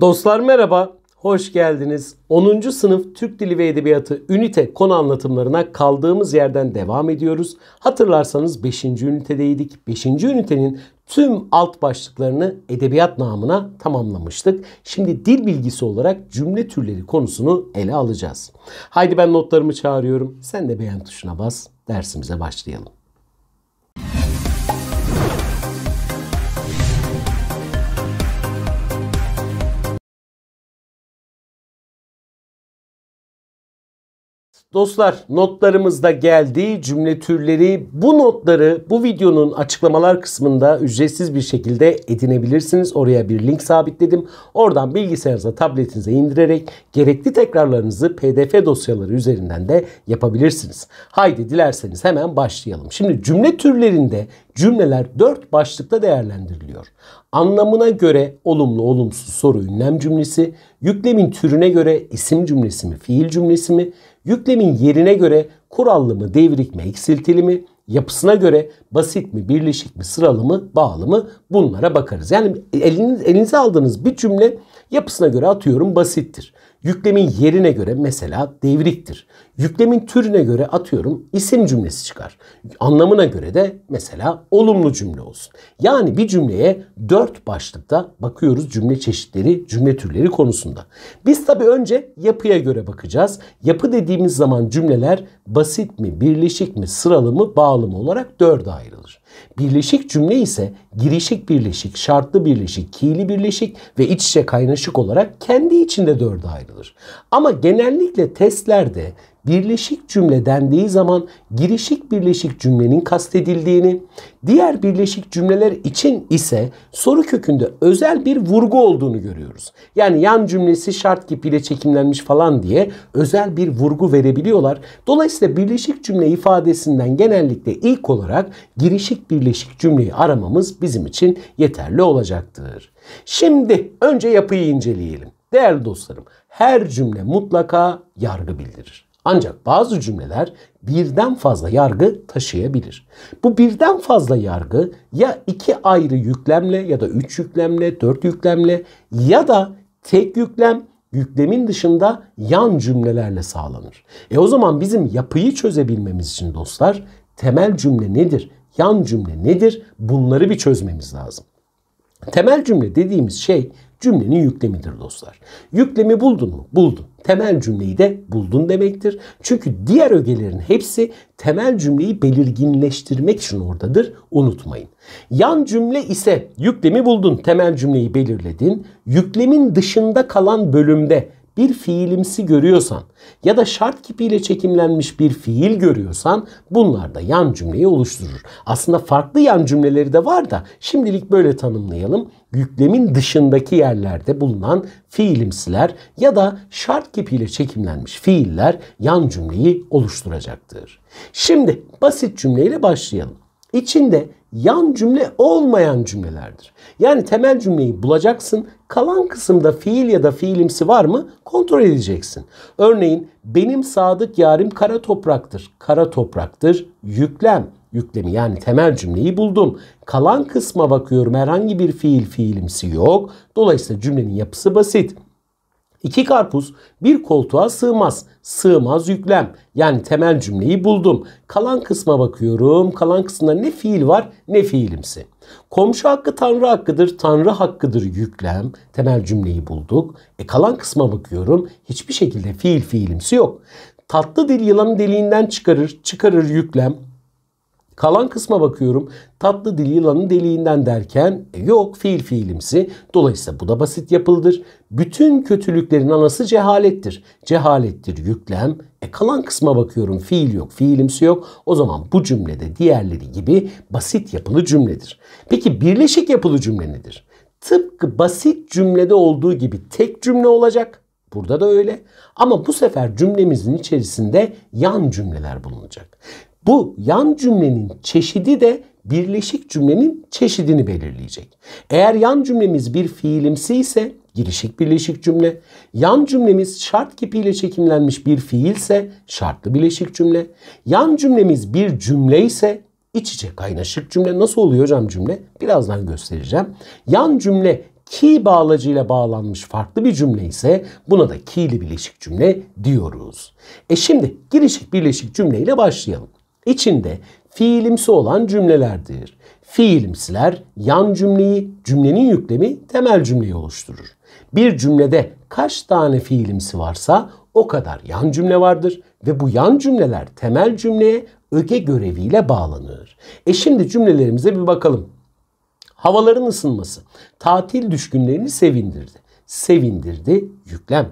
Dostlar merhaba, hoş geldiniz. 10. sınıf Türk Dili ve Edebiyatı ünite konu anlatımlarına kaldığımız yerden devam ediyoruz. Hatırlarsanız 5. ünitedeydik. 5. ünitenin tüm alt başlıklarını edebiyat namına tamamlamıştık. Şimdi dil bilgisi olarak cümle türleri konusunu ele alacağız. Haydi ben notlarımı çağırıyorum. Sen de beğen tuşuna bas. Dersimize başlayalım. Dostlar notlarımızda geldi cümle türleri bu notları bu videonun açıklamalar kısmında ücretsiz bir şekilde edinebilirsiniz. Oraya bir link sabitledim. Oradan bilgisayarınıza tabletinize indirerek gerekli tekrarlarınızı pdf dosyaları üzerinden de yapabilirsiniz. Haydi dilerseniz hemen başlayalım. Şimdi cümle türlerinde cümleler 4 başlıkta değerlendiriliyor. Anlamına göre olumlu olumsuz soru ünlem cümlesi, yüklemin türüne göre isim cümlesi mi fiil cümlesi mi, Yüklemin yerine göre kurallı mı, devrik mi, eksiltili mi, yapısına göre basit mi, birleşik mi, sıralı mı, bağlı mı bunlara bakarız. Yani eliniz, elinize aldığınız bir cümle yapısına göre atıyorum basittir. Yüklemin yerine göre mesela devriktir. Yüklemin türüne göre atıyorum isim cümlesi çıkar. Anlamına göre de mesela olumlu cümle olsun. Yani bir cümleye dört başlıkta bakıyoruz cümle çeşitleri, cümle türleri konusunda. Biz tabii önce yapıya göre bakacağız. Yapı dediğimiz zaman cümleler basit mi, birleşik mi, sıralı mı, bağlı mı olarak dörde ayrılır. Birleşik cümle ise girişik birleşik, şartlı birleşik, kiili birleşik ve iç içe kaynaşık olarak kendi içinde dörde ayrılır. Ama genellikle testlerde birleşik cümle dendiği zaman girişik birleşik cümlenin kastedildiğini, diğer birleşik cümleler için ise soru kökünde özel bir vurgu olduğunu görüyoruz. Yani yan cümlesi şart gibi kipiyle çekimlenmiş falan diye özel bir vurgu verebiliyorlar. Dolayısıyla birleşik cümle ifadesinden genellikle ilk olarak girişik birleşik cümleyi aramamız bizim için yeterli olacaktır. Şimdi önce yapıyı inceleyelim. Değerli dostlarım, her cümle mutlaka yargı bildirir. Ancak bazı cümleler birden fazla yargı taşıyabilir. Bu birden fazla yargı ya iki ayrı yüklemle ya da üç yüklemle, dört yüklemle ya da tek yüklem yüklemin dışında yan cümlelerle sağlanır. E o zaman bizim yapıyı çözebilmemiz için dostlar temel cümle nedir? Yan cümle nedir? Bunları bir çözmemiz lazım. Temel cümle dediğimiz şey cümlenin yüklemidir dostlar. Yüklemi buldun mu? Buldun. Temel cümleyi de buldun demektir. Çünkü diğer ögelerin hepsi temel cümleyi belirginleştirmek için oradadır. Unutmayın. Yan cümle ise yüklemi buldun, temel cümleyi belirledin. Yüklemin dışında kalan bölümde bir fiilimsi görüyorsan ya da şart kipiyle çekimlenmiş bir fiil görüyorsan bunlar da yan cümleyi oluşturur. Aslında farklı yan cümleleri de var da şimdilik böyle tanımlayalım. Yüklemin dışındaki yerlerde bulunan fiilimsiler ya da şart kipiyle çekimlenmiş fiiller yan cümleyi oluşturacaktır. Şimdi basit cümleyle başlayalım içinde yan cümle olmayan cümlelerdir. Yani temel cümleyi bulacaksın. Kalan kısımda fiil ya da fiilimsi var mı kontrol edeceksin. Örneğin benim sadık yarim kara topraktır. Kara topraktır yüklem. Yüklemi yani temel cümleyi buldum. Kalan kısma bakıyorum herhangi bir fiil fiilimsi yok. Dolayısıyla cümlenin yapısı basit. İki karpuz bir koltuğa sığmaz. Sığmaz yüklem. Yani temel cümleyi buldum. Kalan kısma bakıyorum. Kalan kısımda ne fiil var ne fiilimsi. Komşu hakkı tanrı hakkıdır. Tanrı hakkıdır yüklem. Temel cümleyi bulduk. E kalan kısma bakıyorum. Hiçbir şekilde fiil fiilimsi yok. Tatlı dil yılanı deliğinden çıkarır. Çıkarır yüklem. Kalan kısma bakıyorum. Tatlı dil yılanın deliğinden derken e yok fiil fiilimsi. Dolayısıyla bu da basit yapıldır. Bütün kötülüklerin anası cehalettir. Cehalettir yüklem. E kalan kısma bakıyorum fiil yok fiilimsi yok. O zaman bu cümlede diğerleri gibi basit yapılı cümledir. Peki birleşik yapılı cümle nedir? Tıpkı basit cümlede olduğu gibi tek cümle olacak. Burada da öyle. Ama bu sefer cümlemizin içerisinde yan cümleler bulunacak. Bu yan cümlenin çeşidi de birleşik cümlenin çeşidini belirleyecek. Eğer yan cümlemiz bir fiilimsi ise girişik birleşik cümle. Yan cümlemiz şart kipiyle çekimlenmiş bir fiilse şartlı birleşik cümle. Yan cümlemiz bir cümle ise iç içe kaynaşık cümle. Nasıl oluyor hocam cümle? Birazdan göstereceğim. Yan cümle ki bağlacıyla bağlanmış farklı bir cümle ise buna da ki'li birleşik cümle diyoruz. E şimdi girişik birleşik cümleyle başlayalım içinde fiilimsi olan cümlelerdir. Fiilimsiler yan cümleyi, cümlenin yüklemi temel cümleyi oluşturur. Bir cümlede kaç tane fiilimsi varsa o kadar yan cümle vardır ve bu yan cümleler temel cümleye öge göreviyle bağlanır. E şimdi cümlelerimize bir bakalım. Havaların ısınması tatil düşkünlerini sevindirdi. Sevindirdi yüklem.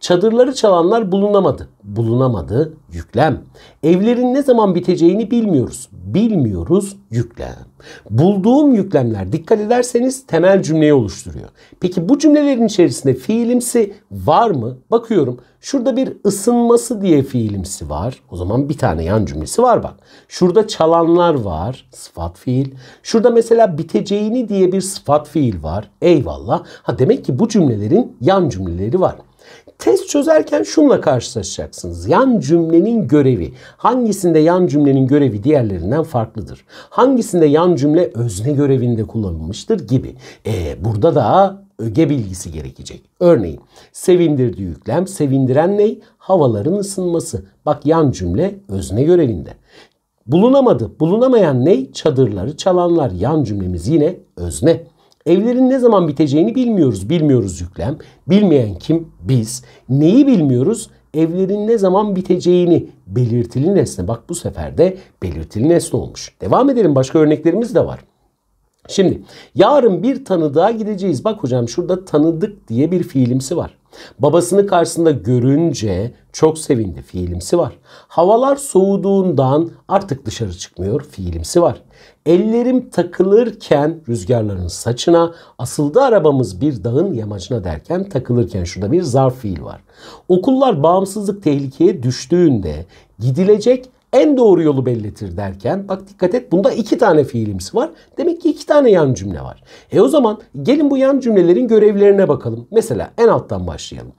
Çadırları çalanlar bulunamadı. Bulunamadı yüklem. Evlerin ne zaman biteceğini bilmiyoruz. Bilmiyoruz yüklem. Bulduğum yüklemler dikkat ederseniz temel cümleyi oluşturuyor. Peki bu cümlelerin içerisinde fiilimsi var mı? Bakıyorum. Şurada bir ısınması diye fiilimsi var. O zaman bir tane yan cümlesi var bak. Şurada çalanlar var. Sıfat fiil. Şurada mesela biteceğini diye bir sıfat fiil var. Eyvallah. Ha demek ki bu cümlelerin yan cümleleri var. Test çözerken şunla karşılaşacaksınız. Yan cümlenin görevi hangisinde yan cümlenin görevi diğerlerinden farklıdır? Hangisinde yan cümle özne görevinde kullanılmıştır gibi. E, burada da öge bilgisi gerekecek. Örneğin sevindirdi yüklem, sevindiren ney? Havaların ısınması. Bak yan cümle özne görevinde. Bulunamadı, bulunamayan ney? Çadırları çalanlar. Yan cümlemiz yine özne. Evlerin ne zaman biteceğini bilmiyoruz. Bilmiyoruz yüklem. Bilmeyen kim? Biz. Neyi bilmiyoruz? Evlerin ne zaman biteceğini belirtili nesne. Bak bu sefer de belirtili nesne olmuş. Devam edelim. Başka örneklerimiz de var. Şimdi yarın bir tanıdığa gideceğiz. Bak hocam şurada tanıdık diye bir fiilimsi var. Babasını karşısında görünce çok sevindi fiilimsi var. Havalar soğuduğundan artık dışarı çıkmıyor fiilimsi var. Ellerim takılırken rüzgarların saçına, asıldı arabamız bir dağın yamacına derken takılırken şurada bir zarf fiil var. Okullar bağımsızlık tehlikeye düştüğünde gidilecek en doğru yolu belletir derken bak dikkat et bunda iki tane fiilimsi var. Demek ki iki tane yan cümle var. E o zaman gelin bu yan cümlelerin görevlerine bakalım. Mesela en alttan başlayalım.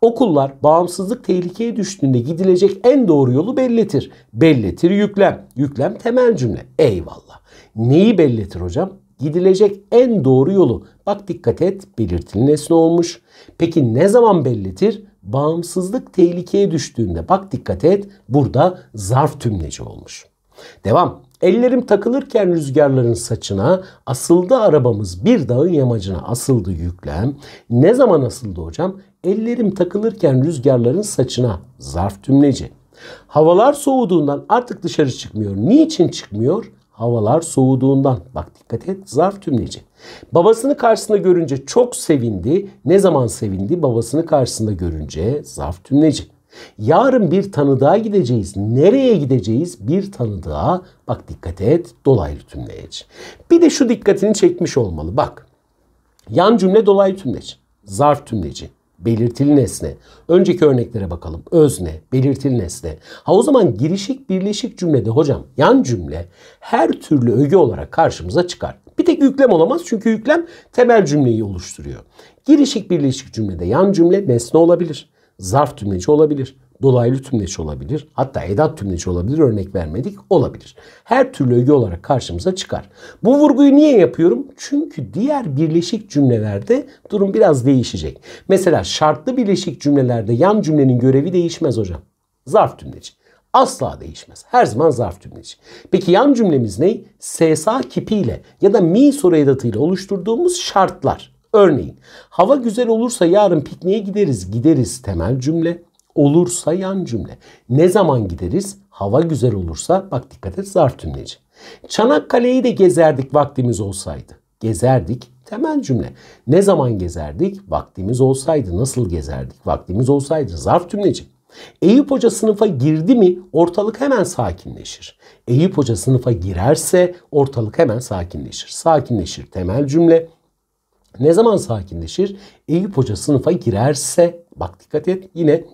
Okullar bağımsızlık tehlikeye düştüğünde gidilecek en doğru yolu belletir. Belletir yüklem. Yüklem temel cümle. Eyvallah. Neyi belletir hocam? Gidilecek en doğru yolu. Bak dikkat et belirtili nesne olmuş. Peki ne zaman belletir? Bağımsızlık tehlikeye düştüğünde. Bak dikkat et burada zarf tümleci olmuş. Devam. Ellerim takılırken rüzgarların saçına, asıldı arabamız bir dağın yamacına asıldı yüklem. Ne zaman asıldı hocam? Ellerim takılırken rüzgarların saçına zarf tümleci. Havalar soğuduğundan artık dışarı çıkmıyor. Niçin çıkmıyor? havalar soğuduğundan. Bak dikkat et zarf tümleci. Babasını karşısında görünce çok sevindi. Ne zaman sevindi? Babasını karşısında görünce zarf tümleci. Yarın bir tanıdığa gideceğiz. Nereye gideceğiz? Bir tanıdığa. Bak dikkat et dolaylı tümleci. Bir de şu dikkatini çekmiş olmalı. Bak yan cümle dolaylı tümleci, Zarf tümleci belirtili nesne. Önceki örneklere bakalım. Özne, belirtili nesne. Ha o zaman girişik birleşik cümlede hocam yan cümle her türlü öge olarak karşımıza çıkar. Bir tek yüklem olamaz çünkü yüklem temel cümleyi oluşturuyor. Girişik birleşik cümlede yan cümle nesne olabilir. Zarf tümleci olabilir dolaylı tümleç olabilir. Hatta edat tümleç olabilir. Örnek vermedik. Olabilir. Her türlü öge olarak karşımıza çıkar. Bu vurguyu niye yapıyorum? Çünkü diğer birleşik cümlelerde durum biraz değişecek. Mesela şartlı birleşik cümlelerde yan cümlenin görevi değişmez hocam. Zarf tümleci. Asla değişmez. Her zaman zarf tümleci. Peki yan cümlemiz ne? SSA kipiyle ya da mi soru edatıyla oluşturduğumuz şartlar. Örneğin hava güzel olursa yarın pikniğe gideriz. Gideriz temel cümle. Olursa yan cümle. Ne zaman gideriz? Hava güzel olursa bak dikkat et zarf cümleci. Çanakkale'yi de gezerdik vaktimiz olsaydı. Gezerdik temel cümle. Ne zaman gezerdik? Vaktimiz olsaydı. Nasıl gezerdik? Vaktimiz olsaydı. Zarf cümleci. Eyüp Hoca sınıfa girdi mi ortalık hemen sakinleşir. Eyüp Hoca sınıfa girerse ortalık hemen sakinleşir. Sakinleşir temel cümle. Ne zaman sakinleşir? Eyüp Hoca sınıfa girerse bak dikkat et yine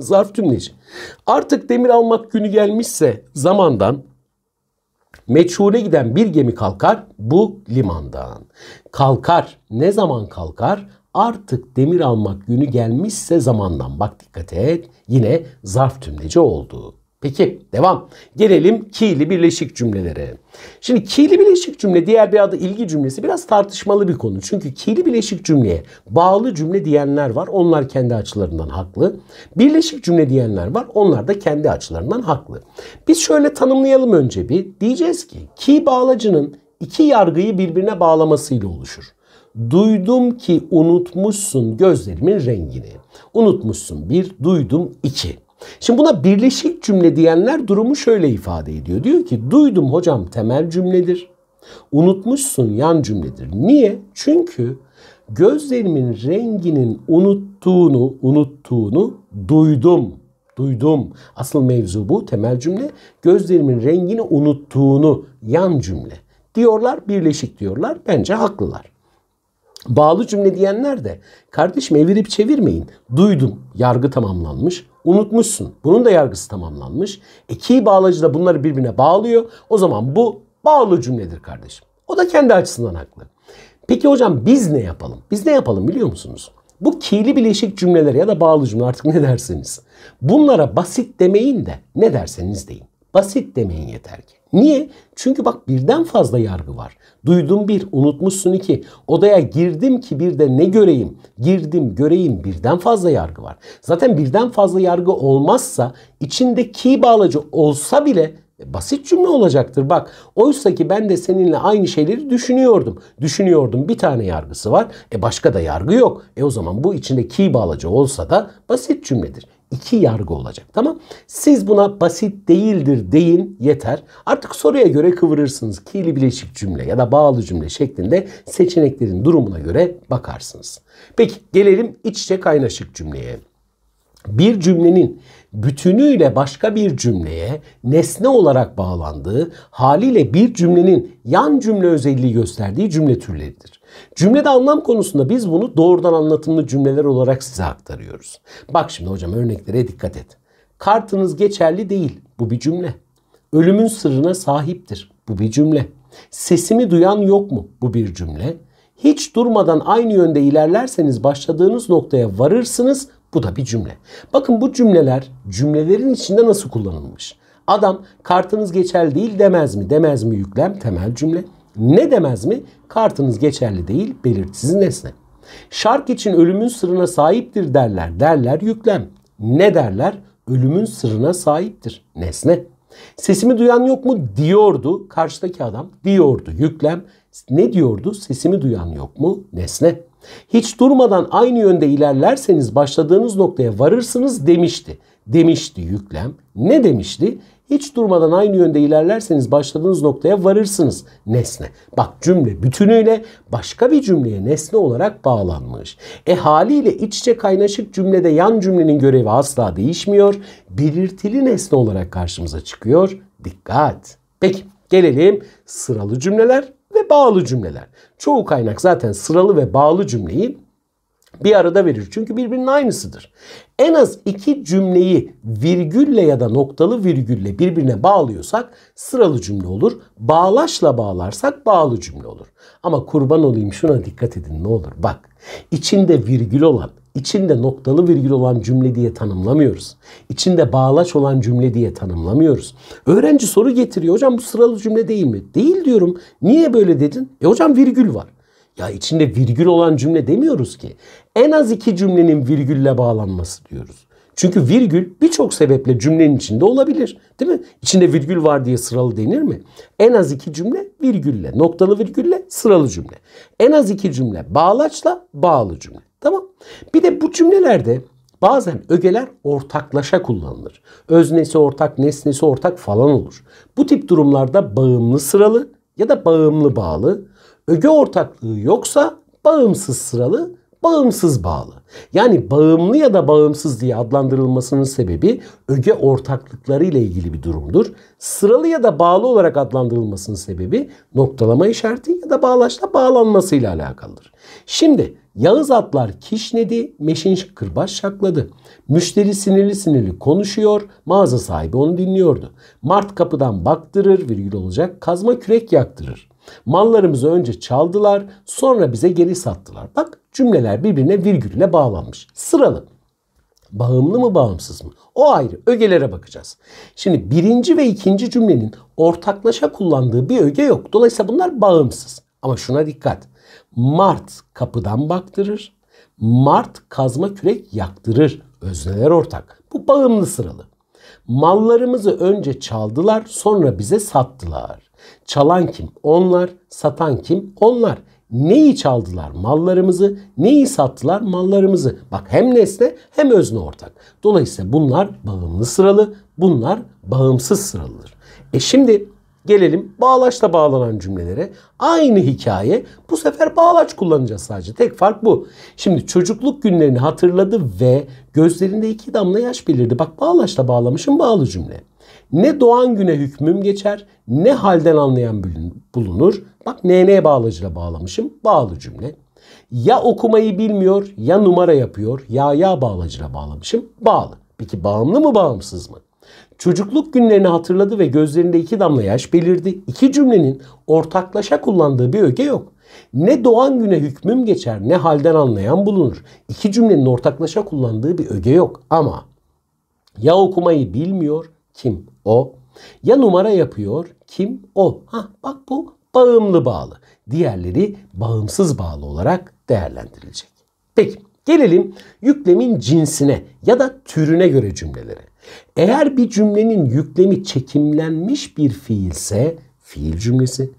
zarf tümleyici. Artık demir almak günü gelmişse zamandan meçhule giden bir gemi kalkar bu limandan. Kalkar ne zaman kalkar? Artık demir almak günü gelmişse zamandan. Bak dikkat et yine zarf tümleci oldu. Peki devam. Gelelim ki'li birleşik cümlelere. Şimdi ki'li birleşik cümle diğer bir adı ilgi cümlesi biraz tartışmalı bir konu. Çünkü ki'li birleşik cümleye bağlı cümle diyenler var. Onlar kendi açılarından haklı. Birleşik cümle diyenler var. Onlar da kendi açılarından haklı. Biz şöyle tanımlayalım önce bir. Diyeceğiz ki ki bağlacının iki yargıyı birbirine bağlamasıyla oluşur. Duydum ki unutmuşsun gözlerimin rengini. Unutmuşsun bir, duydum iki. Şimdi buna birleşik cümle diyenler durumu şöyle ifade ediyor. Diyor ki duydum hocam temel cümledir. Unutmuşsun yan cümledir. Niye? Çünkü gözlerimin renginin unuttuğunu, unuttuğunu duydum. Duydum. Asıl mevzu bu temel cümle. Gözlerimin rengini unuttuğunu yan cümle. Diyorlar birleşik diyorlar. Bence haklılar. Bağlı cümle diyenler de kardeşim evirip çevirmeyin. Duydum yargı tamamlanmış. Unutmuşsun. Bunun da yargısı tamamlanmış. Eki bağlacı da bunları birbirine bağlıyor. O zaman bu bağlı cümledir kardeşim. O da kendi açısından haklı. Peki hocam biz ne yapalım? Biz ne yapalım biliyor musunuz? Bu kili bileşik cümleler ya da bağlı cümle artık ne derseniz. Bunlara basit demeyin de ne derseniz deyin. Basit demeyin yeter ki. Niye? Çünkü bak birden fazla yargı var. Duydum bir, unutmuşsun iki. Odaya girdim ki bir de ne göreyim? Girdim, göreyim birden fazla yargı var. Zaten birden fazla yargı olmazsa içinde ki bağlacı olsa bile e, basit cümle olacaktır. Bak oysa ki ben de seninle aynı şeyleri düşünüyordum. Düşünüyordum bir tane yargısı var. E başka da yargı yok. E o zaman bu içinde ki bağlacı olsa da basit cümledir iki yargı olacak. Tamam? Siz buna basit değildir deyin yeter. Artık soruya göre kıvırırsınız. Kili bileşik cümle ya da bağlı cümle şeklinde seçeneklerin durumuna göre bakarsınız. Peki gelelim iç içe kaynaşık cümleye. Bir cümlenin bütünüyle başka bir cümleye nesne olarak bağlandığı, haliyle bir cümlenin yan cümle özelliği gösterdiği cümle türleridir. Cümlede anlam konusunda biz bunu doğrudan anlatımlı cümleler olarak size aktarıyoruz. Bak şimdi hocam örneklere dikkat et. Kartınız geçerli değil. Bu bir cümle. Ölümün sırrına sahiptir. Bu bir cümle. Sesimi duyan yok mu? Bu bir cümle. Hiç durmadan aynı yönde ilerlerseniz başladığınız noktaya varırsınız. Bu da bir cümle. Bakın bu cümleler cümlelerin içinde nasıl kullanılmış? Adam kartınız geçerli değil demez mi? Demez mi yüklem temel cümle. Ne demez mi? Kartınız geçerli değil, belirtisiz nesne. Şark için ölümün sırrına sahiptir derler. Derler yüklem. Ne derler? Ölümün sırrına sahiptir. Nesne. Sesimi duyan yok mu diyordu karşıdaki adam. Diyordu yüklem. Ne diyordu? Sesimi duyan yok mu? Nesne. Hiç durmadan aynı yönde ilerlerseniz başladığınız noktaya varırsınız demişti. Demişti yüklem. Ne demişti? Hiç durmadan aynı yönde ilerlerseniz başladığınız noktaya varırsınız. Nesne. Bak cümle bütünüyle başka bir cümleye nesne olarak bağlanmış. E haliyle iç içe kaynaşık cümlede yan cümlenin görevi asla değişmiyor. Belirtili nesne olarak karşımıza çıkıyor. Dikkat. Peki gelelim sıralı cümleler ve bağlı cümleler. Çoğu kaynak zaten sıralı ve bağlı cümleyi bir arada verir. Çünkü birbirinin aynısıdır. En az iki cümleyi virgülle ya da noktalı virgülle birbirine bağlıyorsak sıralı cümle olur. Bağlaçla bağlarsak bağlı cümle olur. Ama kurban olayım şuna dikkat edin ne olur. Bak içinde virgül olan, içinde noktalı virgül olan cümle diye tanımlamıyoruz. İçinde bağlaç olan cümle diye tanımlamıyoruz. Öğrenci soru getiriyor. Hocam bu sıralı cümle değil mi? Değil diyorum. Niye böyle dedin? E hocam virgül var. Ya içinde virgül olan cümle demiyoruz ki en az iki cümlenin virgülle bağlanması diyoruz. Çünkü virgül birçok sebeple cümlenin içinde olabilir. Değil mi? İçinde virgül var diye sıralı denir mi? En az iki cümle virgülle, noktalı virgülle sıralı cümle. En az iki cümle bağlaçla bağlı cümle. Tamam. Bir de bu cümlelerde Bazen ögeler ortaklaşa kullanılır. Öznesi ortak, nesnesi ortak falan olur. Bu tip durumlarda bağımlı sıralı ya da bağımlı bağlı, öge ortaklığı yoksa bağımsız sıralı bağımsız bağlı. Yani bağımlı ya da bağımsız diye adlandırılmasının sebebi öge ortaklıkları ile ilgili bir durumdur. Sıralı ya da bağlı olarak adlandırılmasının sebebi noktalama işareti ya da bağlaçla bağlanması ile alakalıdır. Şimdi Yağız atlar kişnedi, meşin kırbaç şakladı. Müşteri sinirli sinirli konuşuyor, mağaza sahibi onu dinliyordu. Mart kapıdan baktırır, virgül olacak, kazma kürek yaktırır. Mallarımızı önce çaldılar, sonra bize geri sattılar. Bak cümleler birbirine virgülüne bağlanmış. Sıralı. Bağımlı mı bağımsız mı? O ayrı. Ögelere bakacağız. Şimdi birinci ve ikinci cümlenin ortaklaşa kullandığı bir öge yok. Dolayısıyla bunlar bağımsız. Ama şuna dikkat. Mart kapıdan baktırır. Mart kazma kürek yaktırır. Özneler ortak. Bu bağımlı sıralı. Mallarımızı önce çaldılar sonra bize sattılar. Çalan kim? Onlar. Satan kim? Onlar. Neyi çaldılar? Mallarımızı. Neyi sattılar? Mallarımızı. Bak hem nesne hem özne ortak. Dolayısıyla bunlar bağımlı sıralı, bunlar bağımsız sıralıdır. E şimdi gelelim bağlaçla bağlanan cümlelere. Aynı hikaye. Bu sefer bağlaç kullanacağız sadece. Tek fark bu. Şimdi çocukluk günlerini hatırladı ve gözlerinde iki damla yaş belirdi. Bak bağlaçla bağlamışım bağlı cümle. Ne doğan güne hükmüm geçer ne halden anlayan bulunur. Bak NN bağlacıyla bağlamışım. Bağlı cümle. Ya okumayı bilmiyor ya numara yapıyor ya ya bağlacıyla bağlamışım. Bağlı. Peki bağımlı mı bağımsız mı? Çocukluk günlerini hatırladı ve gözlerinde iki damla yaş belirdi. İki cümlenin ortaklaşa kullandığı bir öge yok. Ne doğan güne hükmüm geçer ne halden anlayan bulunur. İki cümlenin ortaklaşa kullandığı bir öge yok. Ama ya okumayı bilmiyor kim? o. Ya numara yapıyor kim o. Ha bak bu bağımlı bağlı. Diğerleri bağımsız bağlı olarak değerlendirilecek. Peki gelelim yüklemin cinsine ya da türüne göre cümlelere. Eğer bir cümlenin yüklemi çekimlenmiş bir fiilse fiil cümlesi,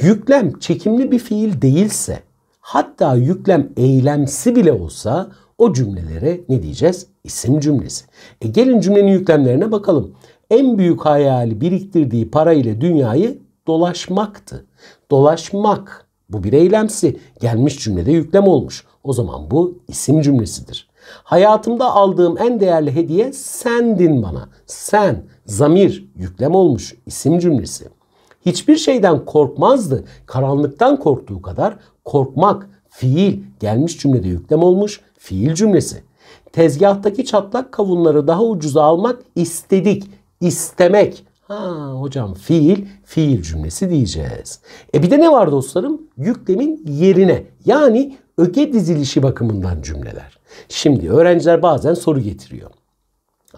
yüklem çekimli bir fiil değilse hatta yüklem eylemsi bile olsa o cümlelere ne diyeceğiz? İsim cümlesi. E gelin cümlenin yüklemlerine bakalım en büyük hayali biriktirdiği para ile dünyayı dolaşmaktı. Dolaşmak bu bir eylemsi. Gelmiş cümlede yüklem olmuş. O zaman bu isim cümlesidir. Hayatımda aldığım en değerli hediye sendin bana. Sen, zamir, yüklem olmuş isim cümlesi. Hiçbir şeyden korkmazdı. Karanlıktan korktuğu kadar korkmak, fiil gelmiş cümlede yüklem olmuş fiil cümlesi. Tezgahtaki çatlak kavunları daha ucuza almak istedik istemek. Ha hocam fiil, fiil cümlesi diyeceğiz. E bir de ne var dostlarım? Yüklemin yerine yani öge dizilişi bakımından cümleler. Şimdi öğrenciler bazen soru getiriyor.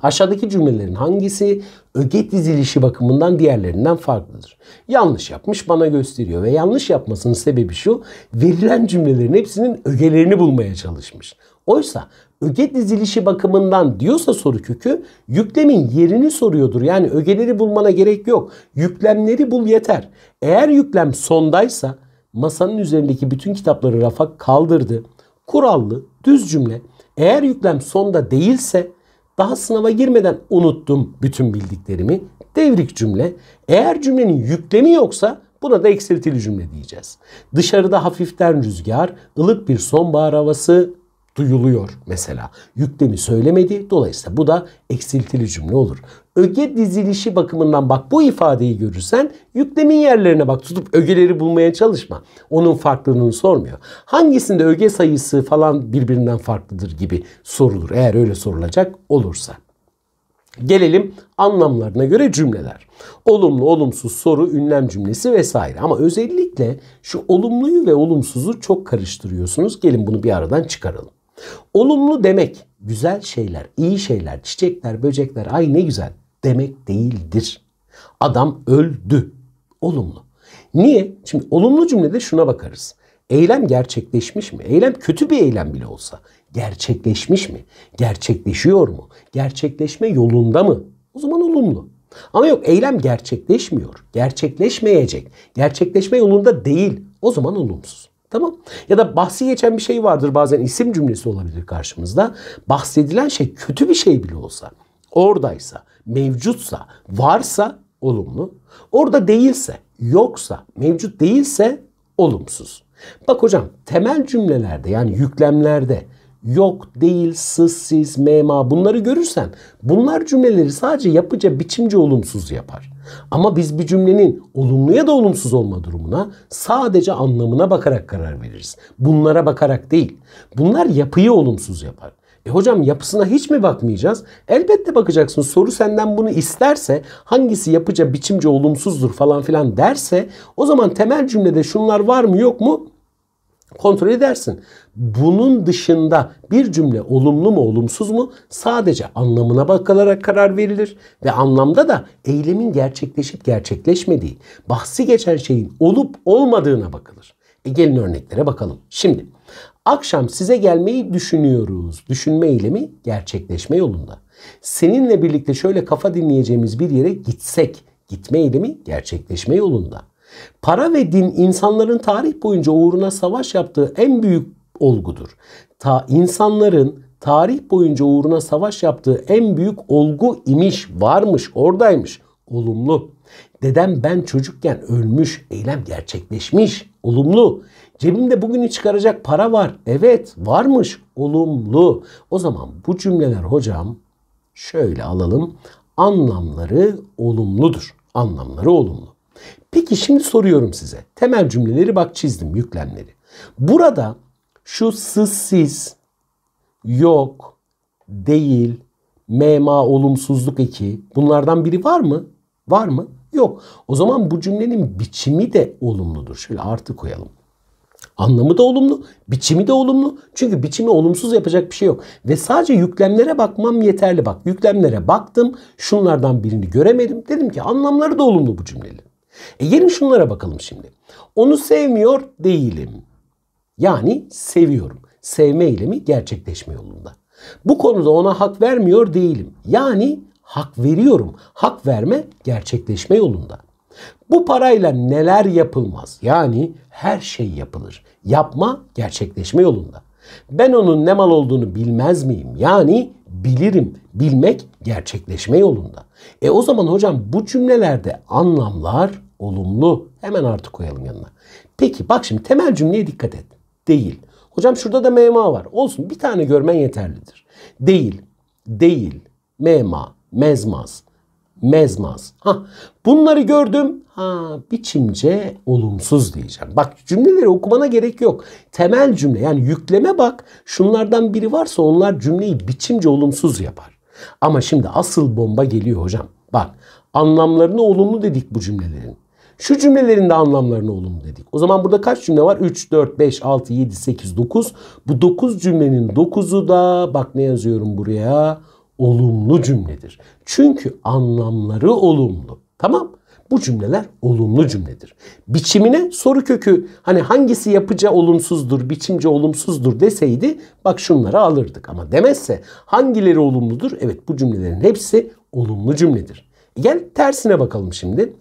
Aşağıdaki cümlelerin hangisi öge dizilişi bakımından diğerlerinden farklıdır? Yanlış yapmış bana gösteriyor ve yanlış yapmasının sebebi şu verilen cümlelerin hepsinin ögelerini bulmaya çalışmış. Oysa öge dizilişi bakımından diyorsa soru kökü yüklemin yerini soruyordur. Yani ögeleri bulmana gerek yok. Yüklemleri bul yeter. Eğer yüklem sondaysa masanın üzerindeki bütün kitapları rafa kaldırdı. Kurallı, düz cümle. Eğer yüklem sonda değilse daha sınava girmeden unuttum bütün bildiklerimi. Devrik cümle. Eğer cümlenin yüklemi yoksa Buna da eksiltili cümle diyeceğiz. Dışarıda hafiften rüzgar, ılık bir sonbahar havası, duyuluyor mesela. Yüklemi söylemedi. Dolayısıyla bu da eksiltili cümle olur. Öge dizilişi bakımından bak bu ifadeyi görürsen yüklemin yerlerine bak tutup ögeleri bulmaya çalışma. Onun farklılığını sormuyor. Hangisinde öge sayısı falan birbirinden farklıdır gibi sorulur eğer öyle sorulacak olursa. Gelelim anlamlarına göre cümleler. Olumlu, olumsuz, soru, ünlem cümlesi vesaire. Ama özellikle şu olumluyu ve olumsuzu çok karıştırıyorsunuz. Gelin bunu bir aradan çıkaralım. Olumlu demek güzel şeyler, iyi şeyler, çiçekler, böcekler ay ne güzel demek değildir. Adam öldü. Olumlu. Niye? Şimdi olumlu cümlede şuna bakarız. Eylem gerçekleşmiş mi? Eylem kötü bir eylem bile olsa gerçekleşmiş mi? Gerçekleşiyor mu? Gerçekleşme yolunda mı? O zaman olumlu. Ama yok eylem gerçekleşmiyor. Gerçekleşmeyecek. Gerçekleşme yolunda değil. O zaman olumsuz. Tamam. Ya da bahsi geçen bir şey vardır. Bazen isim cümlesi olabilir karşımızda. Bahsedilen şey kötü bir şey bile olsa, oradaysa, mevcutsa, varsa olumlu. Orada değilse, yoksa, mevcut değilse olumsuz. Bak hocam temel cümlelerde yani yüklemlerde yok, değil, sız, siz, mema bunları görürsen bunlar cümleleri sadece yapıca biçimci olumsuz yapar. Ama biz bir cümlenin olumluya da olumsuz olma durumuna sadece anlamına bakarak karar veririz. Bunlara bakarak değil. Bunlar yapıyı olumsuz yapar. E hocam yapısına hiç mi bakmayacağız? Elbette bakacaksın. Soru senden bunu isterse hangisi yapıca biçimce olumsuzdur falan filan derse o zaman temel cümlede şunlar var mı yok mu kontrol edersin. Bunun dışında bir cümle olumlu mu olumsuz mu sadece anlamına bakılarak karar verilir ve anlamda da eylemin gerçekleşip gerçekleşmediği, bahsi geçen şeyin olup olmadığına bakılır. E gelin örneklere bakalım. Şimdi akşam size gelmeyi düşünüyoruz. Düşünme eylemi gerçekleşme yolunda. Seninle birlikte şöyle kafa dinleyeceğimiz bir yere gitsek gitme eylemi gerçekleşme yolunda. Para ve din insanların tarih boyunca uğruna savaş yaptığı en büyük olgudur. Ta insanların tarih boyunca uğruna savaş yaptığı en büyük olgu imiş, varmış, oradaymış. Olumlu. Dedem ben çocukken ölmüş, eylem gerçekleşmiş. Olumlu. Cebimde bugünü çıkaracak para var. Evet, varmış. Olumlu. O zaman bu cümleler hocam şöyle alalım. Anlamları olumludur. Anlamları olumlu. Peki şimdi soruyorum size. Temel cümleleri bak çizdim yüklemleri. Burada şu sız siz, yok, değil, mema olumsuzluk eki bunlardan biri var mı? Var mı? Yok. O zaman bu cümlenin biçimi de olumludur. Şöyle artı koyalım. Anlamı da olumlu, biçimi de olumlu. Çünkü biçimi olumsuz yapacak bir şey yok. Ve sadece yüklemlere bakmam yeterli bak. Yüklemlere baktım, şunlardan birini göremedim. Dedim ki anlamları da olumlu bu cümlenin. E gelin şunlara bakalım şimdi. Onu sevmiyor değilim. Yani seviyorum. Sevme eylemi gerçekleşme yolunda. Bu konuda ona hak vermiyor değilim. Yani hak veriyorum. Hak verme gerçekleşme yolunda. Bu parayla neler yapılmaz? Yani her şey yapılır. Yapma gerçekleşme yolunda. Ben onun ne mal olduğunu bilmez miyim? Yani bilirim. Bilmek gerçekleşme yolunda. E o zaman hocam bu cümlelerde anlamlar Olumlu. Hemen artı koyalım yanına. Peki bak şimdi temel cümleye dikkat et. Değil. Hocam şurada da mema var. Olsun bir tane görmen yeterlidir. Değil. Değil. Mema. Mezmaz. Mezmaz. Ha, bunları gördüm. Ha, biçimce olumsuz diyeceğim. Bak cümleleri okumana gerek yok. Temel cümle yani yükleme bak. Şunlardan biri varsa onlar cümleyi biçimce olumsuz yapar. Ama şimdi asıl bomba geliyor hocam. Bak anlamlarını olumlu dedik bu cümlelerin. Şu cümlelerin de anlamlarını olumlu dedik. O zaman burada kaç cümle var? 3, 4, 5, 6, 7, 8, 9. Bu 9 cümlenin 9'u da bak ne yazıyorum buraya? Olumlu cümledir. Çünkü anlamları olumlu. Tamam bu cümleler olumlu cümledir. Biçimine soru kökü hani hangisi yapıcı olumsuzdur, biçimci olumsuzdur deseydi bak şunları alırdık. Ama demezse hangileri olumludur? Evet bu cümlelerin hepsi olumlu cümledir. Gel tersine bakalım şimdi.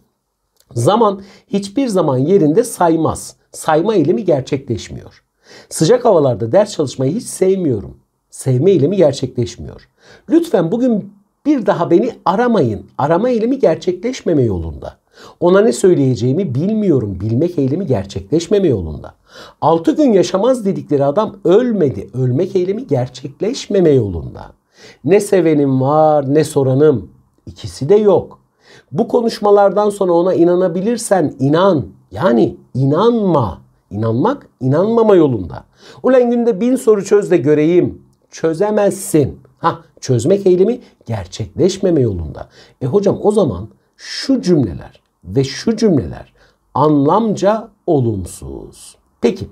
Zaman hiçbir zaman yerinde saymaz. Sayma eylemi gerçekleşmiyor. Sıcak havalarda ders çalışmayı hiç sevmiyorum. Sevme eylemi gerçekleşmiyor. Lütfen bugün bir daha beni aramayın. Arama eylemi gerçekleşmeme yolunda. Ona ne söyleyeceğimi bilmiyorum. Bilmek eylemi gerçekleşmeme yolunda. Altı gün yaşamaz dedikleri adam ölmedi. Ölmek eylemi gerçekleşmeme yolunda. Ne sevenim var ne soranım. İkisi de yok. Bu konuşmalardan sonra ona inanabilirsen inan. Yani inanma. İnanmak inanmama yolunda. Ulan günde bin soru çöz de göreyim. Çözemezsin. Ha çözmek eylemi gerçekleşmeme yolunda. E hocam o zaman şu cümleler ve şu cümleler anlamca olumsuz. Peki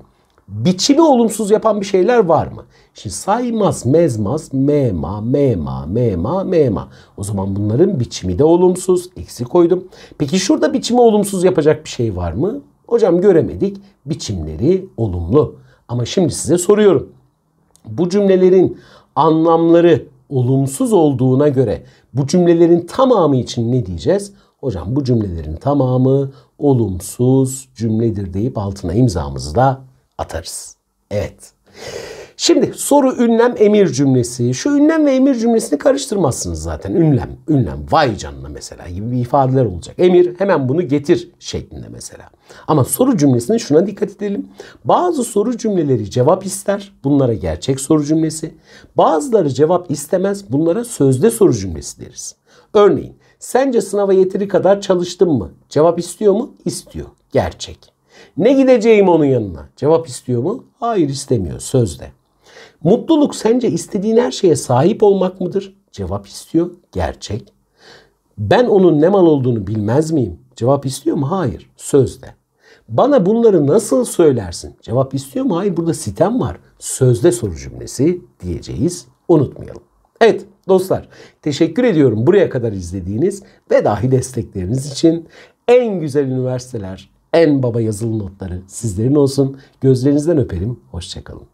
biçimi olumsuz yapan bir şeyler var mı? Şimdi saymaz, mezmaz, mema, mema, mema, mema. O zaman bunların biçimi de olumsuz. Eksi koydum. Peki şurada biçimi olumsuz yapacak bir şey var mı? Hocam göremedik. Biçimleri olumlu. Ama şimdi size soruyorum. Bu cümlelerin anlamları olumsuz olduğuna göre bu cümlelerin tamamı için ne diyeceğiz? Hocam bu cümlelerin tamamı olumsuz cümledir deyip altına imzamızı da atarız. Evet. Şimdi soru ünlem emir cümlesi. Şu ünlem ve emir cümlesini karıştırmazsınız zaten. Ünlem, ünlem, vay canına mesela gibi ifadeler olacak. Emir hemen bunu getir şeklinde mesela. Ama soru cümlesine şuna dikkat edelim. Bazı soru cümleleri cevap ister. Bunlara gerçek soru cümlesi. Bazıları cevap istemez. Bunlara sözde soru cümlesi deriz. Örneğin sence sınava yeteri kadar çalıştın mı? Cevap istiyor mu? İstiyor. Gerçek. Ne gideceğim onun yanına? Cevap istiyor mu? Hayır istemiyor sözde. Mutluluk sence istediğin her şeye sahip olmak mıdır? Cevap istiyor. Gerçek. Ben onun ne mal olduğunu bilmez miyim? Cevap istiyor mu? Hayır. Sözde. Bana bunları nasıl söylersin? Cevap istiyor mu? Hayır burada sitem var. Sözde soru cümlesi diyeceğiz. Unutmayalım. Evet dostlar teşekkür ediyorum buraya kadar izlediğiniz ve dahi destekleriniz için en güzel üniversiteler en baba yazılı notları sizlerin olsun. Gözlerinizden öperim. Hoşçakalın.